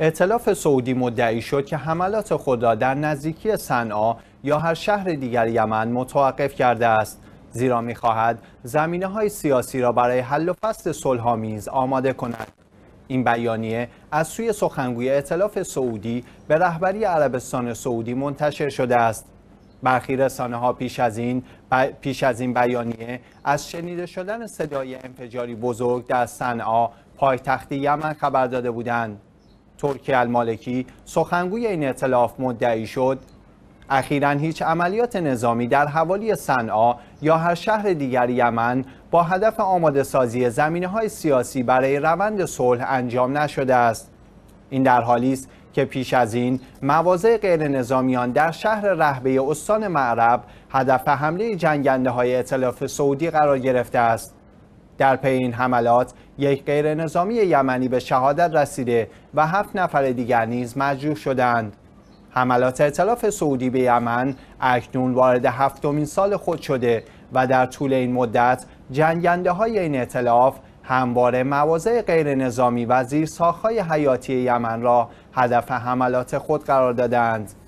اعتلاف سعودی مدعی شد که حملات خدا در نزدیکی صنعا یا هر شهر دیگر یمن متوقف کرده است زیرا میخواهد زمینه های سیاسی را برای حل و فصل صلحآمیز آماده کند این بیانیه از سوی سخنگوی اعتلاف سعودی به رهبری عربستان سعودی منتشر شده است برخی رسانه ها پیش از این ب... پیش از این بیانیه از شنیده شدن صدای انفجاری بزرگ در صنعا پایتخت یمن خبر داده بودند ترکی المالکی سخنگوی این اطلاف مدعی شد اخیرا هیچ عملیات نظامی در حوالی صنعا یا هر شهر دیگر یمن با هدف آماده سازی زمینه های سیاسی برای روند صلح انجام نشده است این در حالی است که پیش از این مواضع غیر نظامیان در شهر رهبه استان معرب هدف حمله جنگنده های اطلاف سعودی قرار گرفته است در پی این حملات یک غیر نظامی یمنی به شهادت رسیده و هفت نفر دیگر نیز مجروح شدند. حملات اطلاف سعودی به یمن اکنون وارد هفتمین سال خود شده و در طول این مدت جنگنده های این اطلاف همواره مواضع غیر نظامی و ساخهای حیاتی یمن را هدف حملات خود قرار دادند.